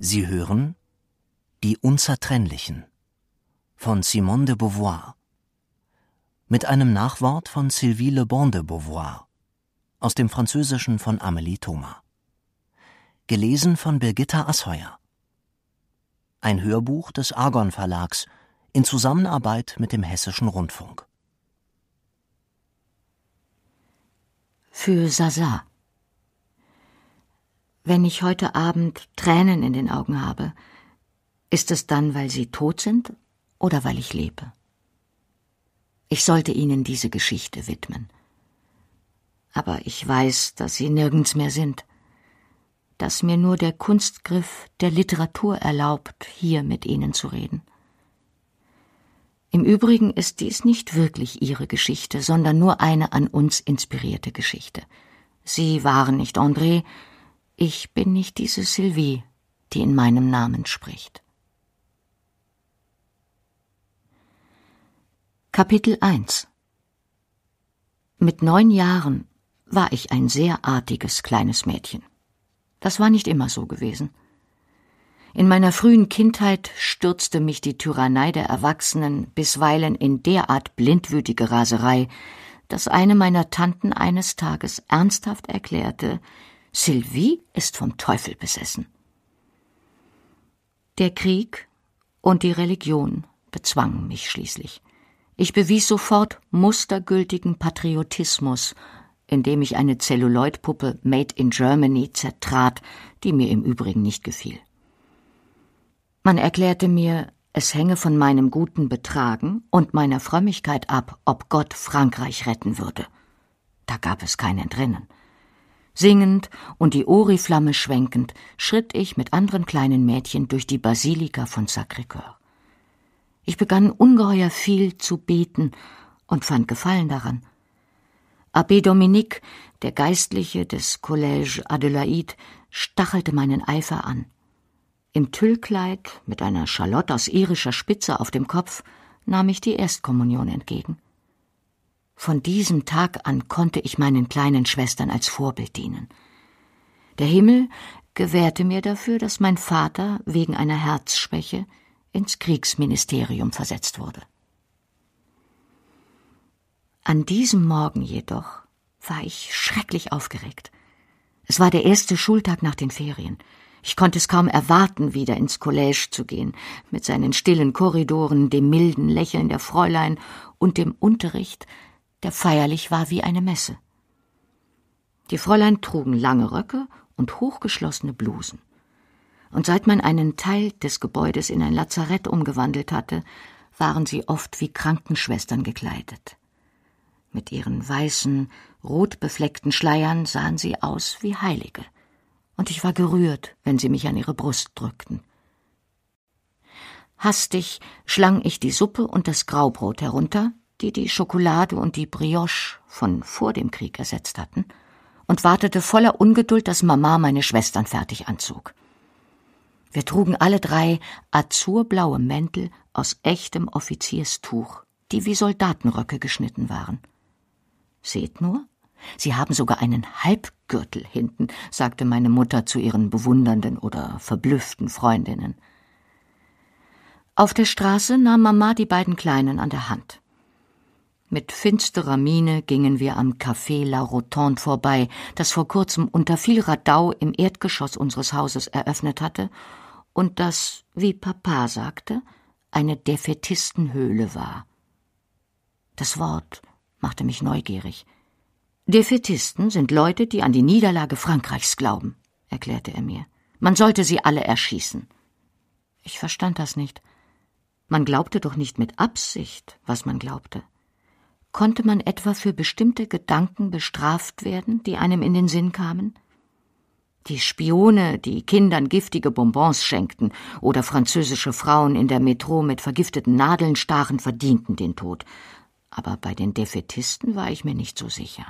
Sie hören Die Unzertrennlichen von Simone de Beauvoir mit einem Nachwort von Sylvie Le Bon de Beauvoir aus dem Französischen von Amélie Thoma. Gelesen von Birgitta Asheuer. Ein Hörbuch des Argon Verlags in Zusammenarbeit mit dem Hessischen Rundfunk. Für Sasa wenn ich heute Abend Tränen in den Augen habe, ist es dann, weil sie tot sind oder weil ich lebe? Ich sollte ihnen diese Geschichte widmen. Aber ich weiß, dass sie nirgends mehr sind, dass mir nur der Kunstgriff der Literatur erlaubt, hier mit ihnen zu reden. Im Übrigen ist dies nicht wirklich ihre Geschichte, sondern nur eine an uns inspirierte Geschichte. Sie waren nicht André, ich bin nicht diese Sylvie, die in meinem Namen spricht. Kapitel 1 Mit neun Jahren war ich ein sehr artiges kleines Mädchen. Das war nicht immer so gewesen. In meiner frühen Kindheit stürzte mich die Tyrannei der Erwachsenen bisweilen in derart blindwütige Raserei, dass eine meiner Tanten eines Tages ernsthaft erklärte, Sylvie ist vom Teufel besessen. Der Krieg und die Religion bezwangen mich schließlich. Ich bewies sofort mustergültigen Patriotismus, indem ich eine Zelluloidpuppe Made in Germany zertrat, die mir im Übrigen nicht gefiel. Man erklärte mir, es hänge von meinem guten Betragen und meiner Frömmigkeit ab, ob Gott Frankreich retten würde. Da gab es kein drinnen. Singend und die Oriflamme schwenkend schritt ich mit anderen kleinen Mädchen durch die Basilika von Sacré-Cœur. Ich begann ungeheuer viel zu beten und fand Gefallen daran. Abbé Dominique, der Geistliche des Collège Adelaide, stachelte meinen Eifer an. Im Tüllkleid, mit einer Schalotte aus irischer Spitze auf dem Kopf, nahm ich die Erstkommunion entgegen. Von diesem Tag an konnte ich meinen kleinen Schwestern als Vorbild dienen. Der Himmel gewährte mir dafür, dass mein Vater wegen einer Herzschwäche ins Kriegsministerium versetzt wurde. An diesem Morgen jedoch war ich schrecklich aufgeregt. Es war der erste Schultag nach den Ferien. Ich konnte es kaum erwarten, wieder ins Collège zu gehen, mit seinen stillen Korridoren, dem milden Lächeln der Fräulein und dem Unterricht, der feierlich war wie eine Messe. Die Fräulein trugen lange Röcke und hochgeschlossene Blusen. Und seit man einen Teil des Gebäudes in ein Lazarett umgewandelt hatte, waren sie oft wie Krankenschwestern gekleidet. Mit ihren weißen, rotbefleckten Schleiern sahen sie aus wie Heilige, und ich war gerührt, wenn sie mich an ihre Brust drückten. Hastig schlang ich die Suppe und das Graubrot herunter, die die Schokolade und die Brioche von vor dem Krieg ersetzt hatten, und wartete voller Ungeduld, dass Mama meine Schwestern fertig anzog. Wir trugen alle drei azurblaue Mäntel aus echtem Offizierstuch, die wie Soldatenröcke geschnitten waren. Seht nur, Sie haben sogar einen Halbgürtel hinten, sagte meine Mutter zu ihren bewundernden oder verblüfften Freundinnen. Auf der Straße nahm Mama die beiden Kleinen an der Hand. Mit finsterer Miene gingen wir am Café La Rotonde vorbei, das vor kurzem unter viel Radau im Erdgeschoss unseres Hauses eröffnet hatte und das, wie Papa sagte, eine Defetistenhöhle war. Das Wort machte mich neugierig. Defetisten sind Leute, die an die Niederlage Frankreichs glauben, erklärte er mir. Man sollte sie alle erschießen. Ich verstand das nicht. Man glaubte doch nicht mit Absicht, was man glaubte. Konnte man etwa für bestimmte Gedanken bestraft werden, die einem in den Sinn kamen? Die Spione, die Kindern giftige Bonbons schenkten oder französische Frauen in der Metro mit vergifteten Nadeln stachen, verdienten den Tod. Aber bei den Defetisten war ich mir nicht so sicher.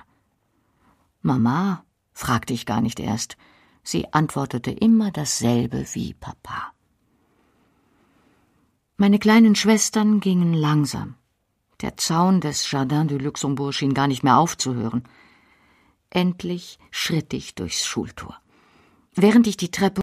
Mama, fragte ich gar nicht erst. Sie antwortete immer dasselbe wie Papa. Meine kleinen Schwestern gingen langsam, der Zaun des Jardin du Luxembourg schien gar nicht mehr aufzuhören. Endlich schritt ich durchs Schultor. Während ich die Treppe